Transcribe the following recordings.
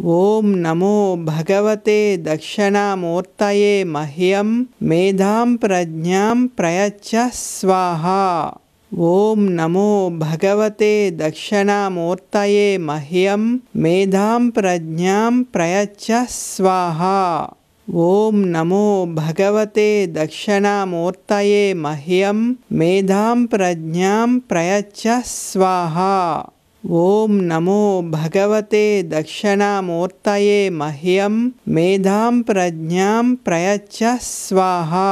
ॐ नमो भगवते दक्षिणामूर्तये मह्यं मेधां प्रज्ञां प्रयच्छ स्वाहा ॐ नमो भगवते दक्षिणामूर्तये मह्यं मेधां प्रज्ञां प्रयच्छ स्वाहा ॐ नमो भगवते दक्षिणामूर्तये मह्यं मेधां प्रज्ञां प्रयच्छ स्वाहा ॐ नमो भगवते दक्षिणामूर्तये मह्यं मेधां प्रज्ञां प्रयच्छ स्वाहा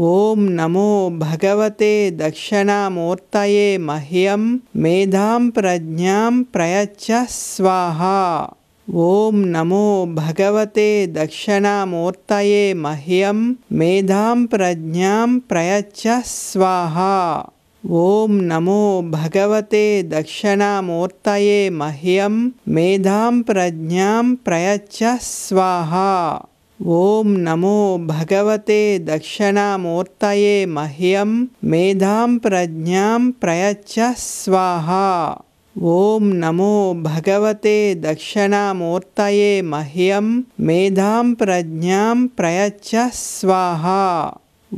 ॐ नमो भगवते दक्षिणामूर्तये मह्यं मेधां प्रज्ञां प्रयच्छ स्वाहा ॐ नमो भगवते दक्षिणामूर्तये मह्यं मेधां प्रज्ञां प्रयच्छ स्वाहा ॐ नमो भगवते दक्षिणामूर्तये मह्यं मेधां प्रज्ञां प्रयच्छ स्वाहा ॐ नमो भगवते दक्षिणामूर्तये मह्यं मेधां प्रज्ञां प्रयच्छ स्वाहा ॐ नमो भगवते दक्षिणामूर्तये मह्यं मेधां प्रज्ञां प्रयच्छ स्वाहा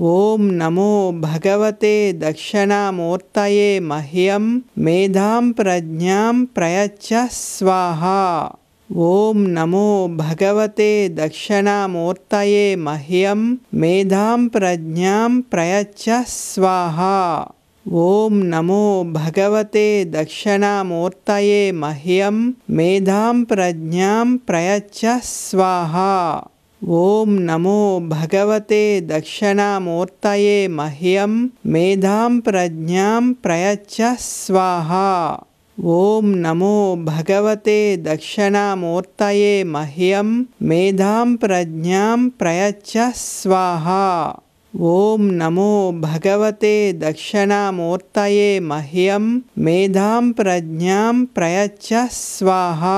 ॐ नमो भगवते दक्षिणामूर्तये मह्यं मेधां प्रज्ञां प्रयच्छ स्वाहा ॐ नमो भगवते दक्षिणामूर्तये मह्यं मेधां प्रज्ञां प्रयच्छ स्वाहा ॐ नमो भगवते दक्षिणामूर्तये मह्यं मेधां प्रज्ञां प्रयच्छ स्वाहा ॐ नमो भगवते दक्षिणामूर्तये मह्यं मेधां प्रज्ञां प्रयच्छ स्वाहा ॐ नमो भगवते दक्षिणामूर्तये मह्यं मेधां प्रज्ञां प्रयच्छ स्वाहा ॐ नमो भगवते दक्षिणामूर्तये मह्यं मेधां प्रज्ञां प्रयच्छ स्वाहा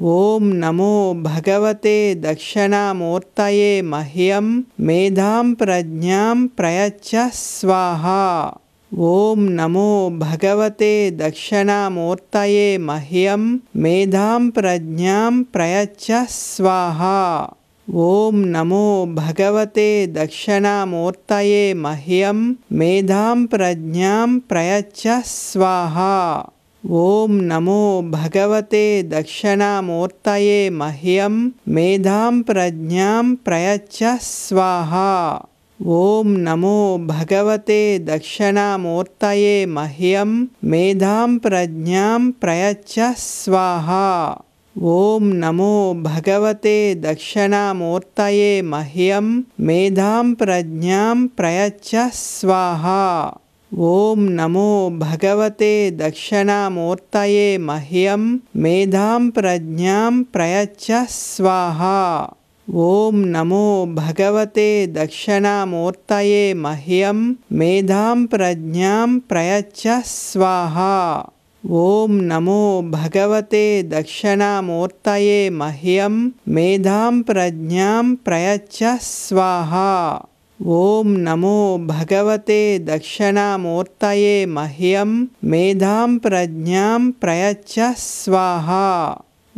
ॐ नमो भगवते दक्षिणामूर्तये मह्यं मेधां प्रज्ञां प्रयच्छ स्वाहा ॐ नमो भगवते दक्षिणामूर्तये मह्यं मेधां प्रज्ञां प्रयच्छ स्वाहा ॐ नमो भगवते दक्षिणामूर्तये मह्यं मेधां प्रज्ञां प्रयच्छ स्वाहा ॐ नमो भगवते दक्षिणामूर्तये मह्यं मेधां प्रज्ञां प्रयच्छ स्वाहा ॐ नमो भगवते दक्षिणामूर्तये मह्यं मेधां प्रज्ञां प्रयच्छ स्वाहा ॐ नमो भगवते दक्षिणामूर्तये मह्यं मेधां प्रज्ञां प्रयच्छ स्वाहा ॐ नमो भगवते दक्षिणामूर्तये मह्यं मेधां प्रज्ञां प्रयच्छ स्वाहा ॐ नमो भगवते दक्षिणामूर्तये मह्यं मेधां प्रज्ञां प्रयच्छ स्वाहा ॐ नमो भगवते दक्षिणामूर्तये मह्यं मेधां प्रज्ञां प्रयच्छ स्वाहा ॐ नमो भगवते दक्षिणामूर्तये मह्यं मेधां प्रज्ञां प्रयच्छ स्वाहा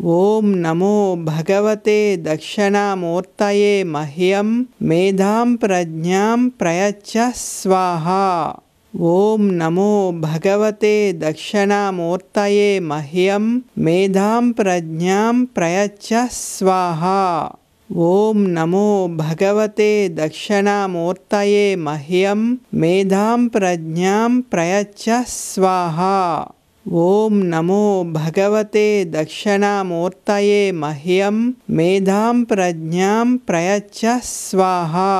ॐ नमो भगवते दक्षिणामूर्तये मह्यं मेधां प्रज्ञां प्रयच्छ स्वाहा ॐ नमो भगवते दक्षिणामूर्तये मह्यं मेधां प्रज्ञां प्रयच्छ स्वाहा ॐ नमो भगवते दक्षिणामूर्तये मह्यं मेधां प्रज्ञां प्रयच्छ स्वाहा ॐ नमो भगवते दक्षिणामूर्तये मह्यं मेधां प्रज्ञां प्रयच्छ स्वाहा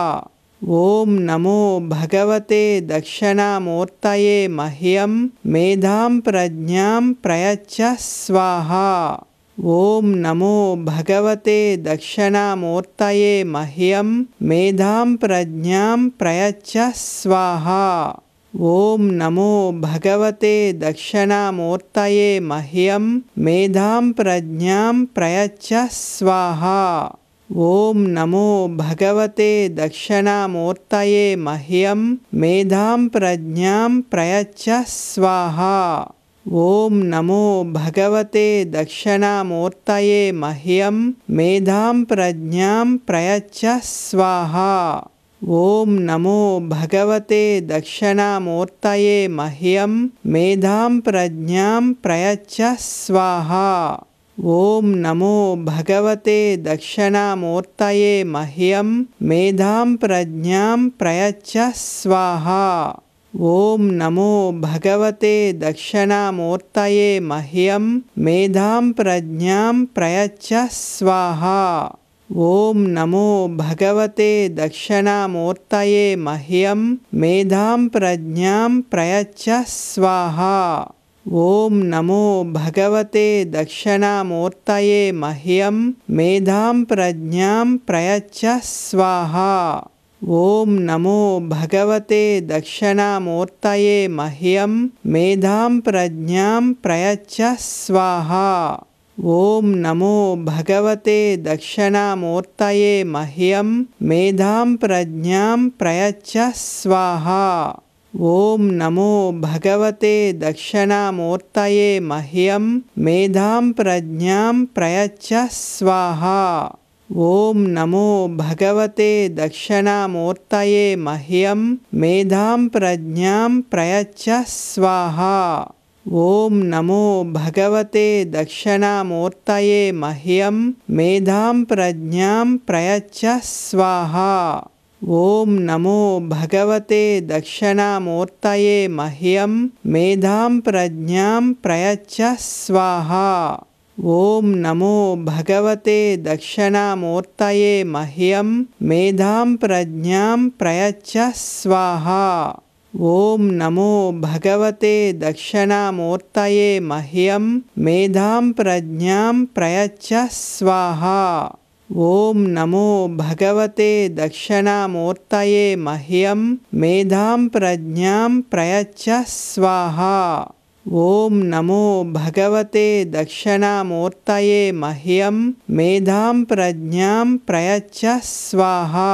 ॐ नमो भगवते दक्षिणामूर्तये मह्यं मेधां प्रज्ञां प्रयच्छ स्वाहा ॐ नमो भगवते दक्षिणामूर्तये मह्यं मेधां प्रज्ञां प्रयच्छ स्वाहा ॐ नमो भगवते दक्षिणामूर्तये मह्यं मेधां प्रज्ञां प्रयच्छ स्वाहा ॐ नमो भगवते दक्षिणामूर्तये मह्यं मेधां प्रज्ञां प्रयच्छ स्वाहा ॐ नमो भगवते दक्षिणामूर्तये मह्यं मेधां प्रज्ञां प्रयच्छ स्वाहा ॐ नमो भगवते दक्षिणामूर्तये मह्यं मेधां प्रज्ञां प्रयच्छ स्वाहा ॐ नमो भगवते दक्षिणामूर्तये मह्यं मेधां प्रज्ञां प्रयच्छ स्वाहा ॐ नमो भगवते दक्षिणामूर्तये मह्यं मेधां प्रज्ञां प्रयच्छ स्वाहा ॐ नमो भगवते दक्षिणामूर्तये मह्यं मेधां प्रज्ञां प्रयच्छ स्वाहा ॐ नमो भगवते दक्षिणामूर्तये मह्यं मेधां प्रज्ञां प्रयच्छ स्वाहा ॐ नमो भगवते दक्षिणामूर्तये मह्यं मेधां प्रज्ञां प्रयच्छ स्वाहा ॐ नमो भगवते दक्षिणामूर्तये मह्यं मेधां प्रज्ञां प्रयच्छ स्वाहा ॐ नमो भगवते दक्षिणामूर्तये मह्यं मेधां प्रज्ञां प्रयच्छ स्वाहा ॐ नमो भगवते दक्षिणामूर्तये मह्यं मेधां प्रज्ञां प्रयच्छ स्वाहा ॐ नमो भगवते दक्षिणामूर्तये मह्यं मेधां प्रज्ञां प्रयच्छ स्वाहा ॐ नमो भगवते दक्षिणामूर्तये मह्यं मेधां प्रज्ञां प्रयच्छ स्वाहा ॐ नमो भगवते दक्षिणामूर्तये मह्यं मेधां प्रज्ञां प्रयच्छ स्वाहा ॐ नमो भगवते दक्षिणामूर्तये मह्यं मेधां प्रज्ञां प्रयच्छ स्वाहा ॐ नमो भगवते दक्षिणामूर्तये मह्यं मेधां प्रज्ञां प्रयच्छ स्वाहा ॐ नमो भगवते दक्षिणामूर्तये मह्यं मेधां प्रज्ञां प्रयच्छ स्वाहा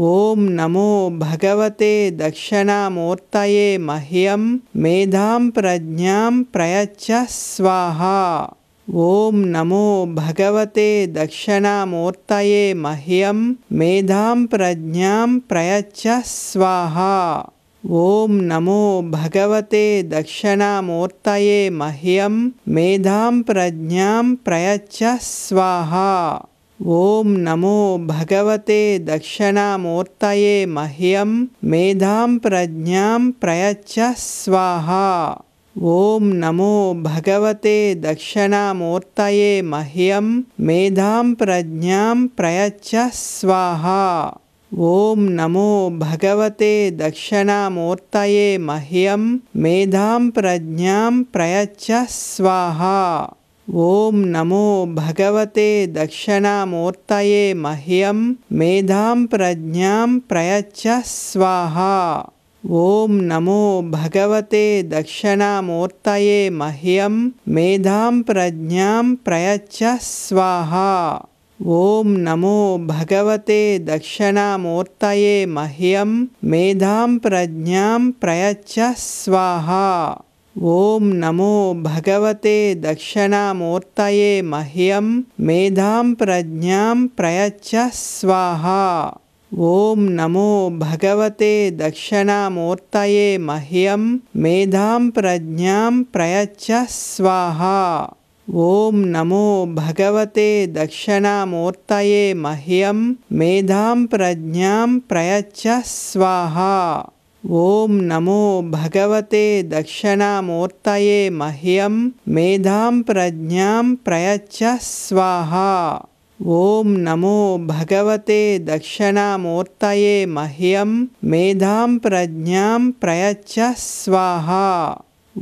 ॐ नमो भगवते दक्षिणामूर्तये मह्यं मेधां प्रज्ञां प्रयच्छ स्वाहा ॐ नमो भगवते दक्षिणामूर्तये मह्यं मेधां प्रज्ञां प्रयच्छ स्वाहा ॐ नमो भगवते दक्षिणामूर्तये मह्यं मेधां प्रज्ञां प्रयच्छ स्वाहा ॐ नमो भगवते दक्षिणामूर्तये मह्यं मेधां प्रज्ञां प्रयच्छ स्वाहा ॐ नमो भगवते दक्षिणामूर्तये मह्यं मेधां प्रज्ञां प्रयच्छ स्वाहा ॐ नमो भगवते दक्षिणामूर्तये मह्यं मेधां प्रज्ञां प्रयच्छ स्वाहा ॐ नमो भगवते दक्षिणामूर्तये मह्यं मेधां प्रज्ञां प्रयच्छ स्वाहा ॐ नमो भगवते दक्षिणामूर्तये मह्यं मेधां प्रज्ञां प्रयच्छ स्वाहा ॐ नमो भगवते दक्षिणामूर्तये मह्यं मेधां प्रज्ञां प्रयच्छ स्वाहा ॐ नमो भगवते दक्षिणामूर्तये मह्यं मेधां प्रज्ञां प्रयच्छ स्वाहा ॐ नमो भगवते दक्षिणामूर्तये मह्यं मेधां प्रज्ञां प्रयच्छ स्वाहा ॐ नमो भगवते दक्षिणामूर्तये मह्यं मेधां प्रज्ञां प्रयच्छ स्वाहा ॐ नमो भगवते दक्षिणामूर्तये मह्यं मेधां प्रज्ञां प्रयच्छ स्वाहा ॐ नमो भगवते दक्षिणामूर्तये मह्यं मेधां प्रज्ञां प्रयच्छ स्वाहा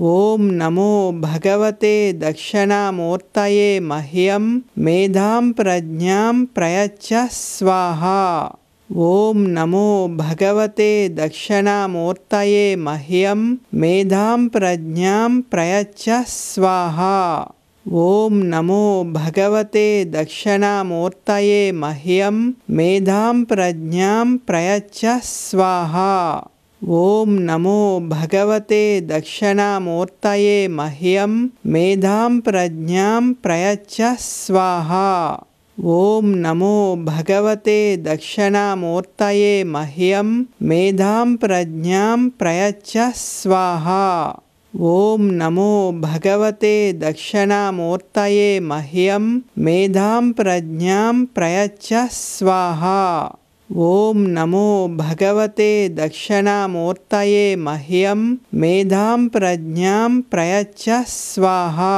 ॐ नमो भगवते दक्षिणामूर्तये मह्यं मेधां प्रज्ञां प्रयच्छ स्वाहा ॐ नमो भगवते दक्षिणामूर्तये मह्यं मेधां प्रज्ञां प्रयच्छ स्वाहा ॐ नमो भगवते दक्षिणामूर्तये मह्यं मेधां प्रज्ञां प्रयच्छ स्वाहा ॐ नमो भगवते दक्षिणामूर्तये मह्यं मेधां प्रज्ञां प्रयच्छ स्वाहा ॐ नमो भगवते दक्षिणामूर्तये मह्यं मेधां प्रज्ञां प्रयच्छ स्वाहा ॐ नमो भगवते दक्षिणामूर्तये मह्यं मेधां प्रज्ञां प्रयच्छ स्वाहा ॐ नमो भगवते दक्षिणामूर्तये मह्यं मेधां प्रज्ञां प्रयच्छ स्वाहा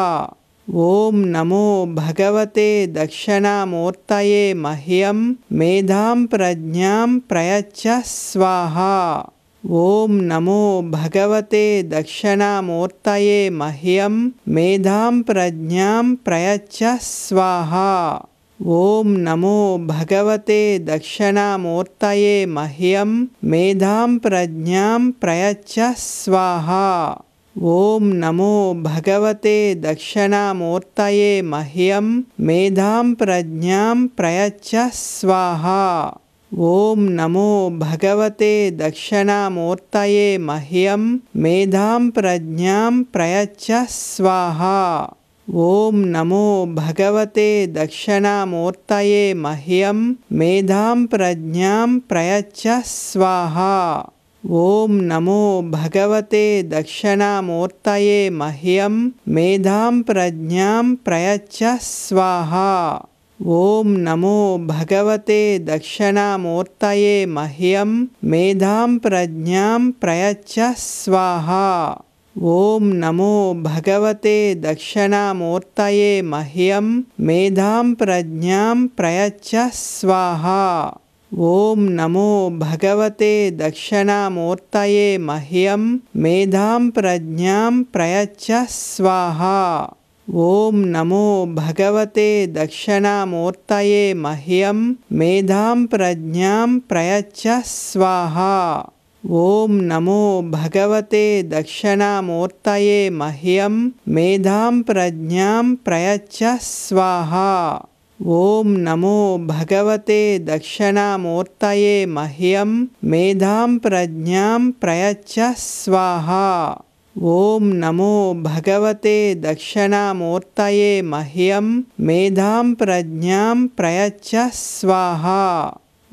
ॐ नमो भगवते दक्षिणामूर्तये मह्यं मेधां प्रज्ञां प्रयच्छ स्वाहा ॐ नमो भगवते दक्षिणामूर्तये मह्यं मेधां प्रज्ञां प्रयच्छ स्वाहा ॐ नमो भगवते दक्षिणामूर्तये मह्यं मेधां प्रज्ञां प्रयच्छ स्वाहा ॐ नमो भगवते दक्षिणामूर्तये मह्यं मेधां प्रज्ञां प्रयच्छ स्वाहा ॐ नमो भगवते दक्षिणामूर्तये मह्यं मेधां प्रज्ञां प्रयच्छ स्वाहा ॐ नमो भगवते दक्षिणामूर्तये मह्यं मेधां प्रज्ञां प्रयच्छ स्वाहा ॐ नमो भगवते दक्षिणामूर्तये मह्यं मेधां प्रज्ञां प्रयच्छ स्वाहा ॐ नमो भगवते दक्षिणामूर्तये मह्यं मेधां प्रज्ञां प्रयच्छ स्वाहा ॐ नमो भगवते दक्षिणामूर्तये मह्यं मेधां प्रज्ञां प्रयच्छ स्वाहा ॐ नमो भगवते दक्षिणामूर्तये मह्यं मेधां प्रज्ञां प्रयच्छ स्वाहा ॐ नमो भगवते दक्षिणामूर्तये मह्यं मेधां प्रज्ञां प्रयच्छ स्वाहा ॐ नमो भगवते दक्षिणामूर्तये मह्यं मेधां प्रज्ञां प्रयच्छ स्वाहा ॐ नमो भगवते दक्षिणामूर्तये मह्यं मेधां प्रज्ञां प्रयच्छ स्वाहा ॐ नमो भगवते दक्षिणामूर्तये मह्यं मेधां प्रज्ञां प्रयच्छ स्वाहा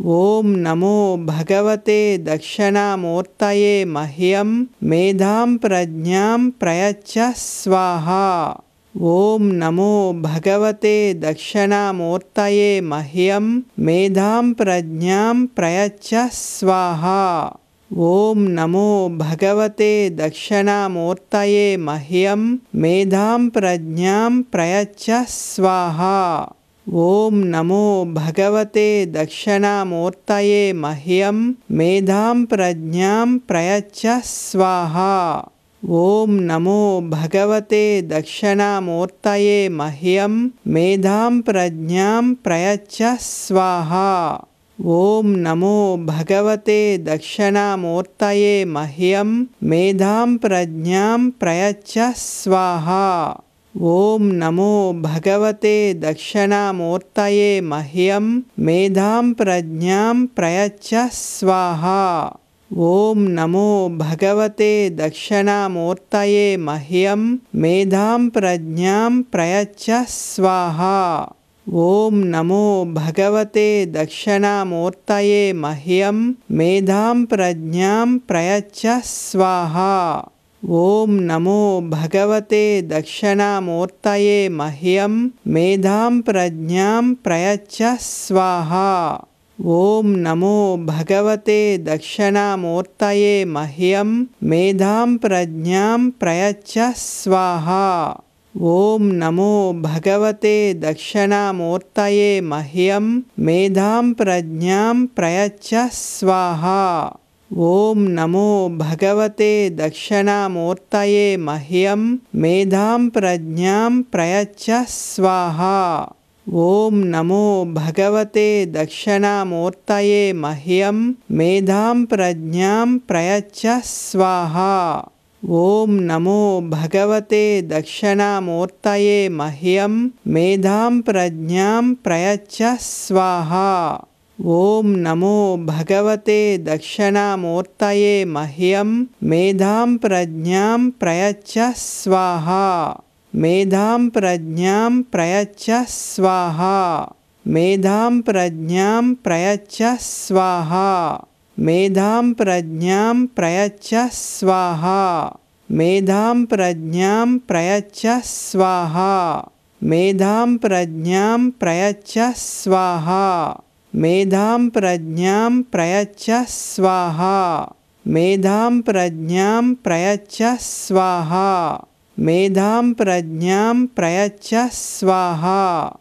ॐ नमो भगवते दक्षिणामूर्तये मह्यं मेधां प्रज्ञां प्रयच्छ स्वाहा ॐ नमो भगवते दक्षिणामूर्तये मह्यं मेधां प्रज्ञां प्रयच्छ स्वाहा ॐ नमो भगवते दक्षिणामूर्तये मह्यं मेधां प्रज्ञां प्रयच्छ स्वाहा ॐ नमो भगवते दक्षिणामूर्तये मह्यं मेधां प्रज्ञां प्रयच्छ स्वाहा ॐ नमो भगवते दक्षिणामूर्तये मह्यं मेधां प्रज्ञां प्रयच्छ स्वाहा ॐ नमो भगवते दक्षिणामूर्तये मह्यं मेधां प्रज्ञां प्रयच्छ स्वाहा ॐ नमो भगवते दक्षिणामूर्तये मह्यं मेधां प्रज्ञां प्रयच्छ स्वाहा ॐ नमो भगवते दक्षिणामूर्तये मह्यं मेधां प्रज्ञां प्रयच्छ स्वाहा ॐ नमो भगवते दक्षिणामूर्तये मह्यं मेधां प्रज्ञां प्रयच्छ स्वाहा ॐ नमो भगवते दक्षिणामूर्तये मह्यं मेधां प्रज्ञां प्रयच्छ स्वाहा ॐ नमो भगवते दक्षिणामूर्तये मह्यं मेधां प्रज्ञां प्रयच्छ स्वाहा ॐ नमो भगवते दक्षिणामूर्तये मह्यं मेधां प्रज्ञां प्रयच्छ स्वाहा ॐ नमो भगवते दक्षिणामूर्तये मह्यं मेधां प्रज्ञां प्रयच्छ स्वाहा ॐ नमो भगवते दक्षिणामूर्तये मह्यं मेधां प्रज्ञां प्रयच्छ स्वाहा ॐ नमो भगवते दक्षिणामूर्तये मह्यं मेधां प्रज्ञां प्रयच्छ स्वाहा ॐ नमो भगवते दक्षिणामूर्तये मह्यं मेधां प्रज्ञां प्रयच्छ स्वाहा मेधां प्रज्ञां प्रयच्छ स्वाहा मेधां प्रज्ञां प्रयच्छ स्वाहा मेधां प्रज्ञां प्रयच्छ स्वाहा मेधां प्रज्ञां प्रयच्छ स्वाहा मेधां प्रज्ञां प्रयच्छ स्वाहा मेधा प्रज्ञा प्रयच स्वाहा मेधा प्रज्ञा प्रयच स्वाहा मेधा प्रज्ञा प्रयच स्वाहा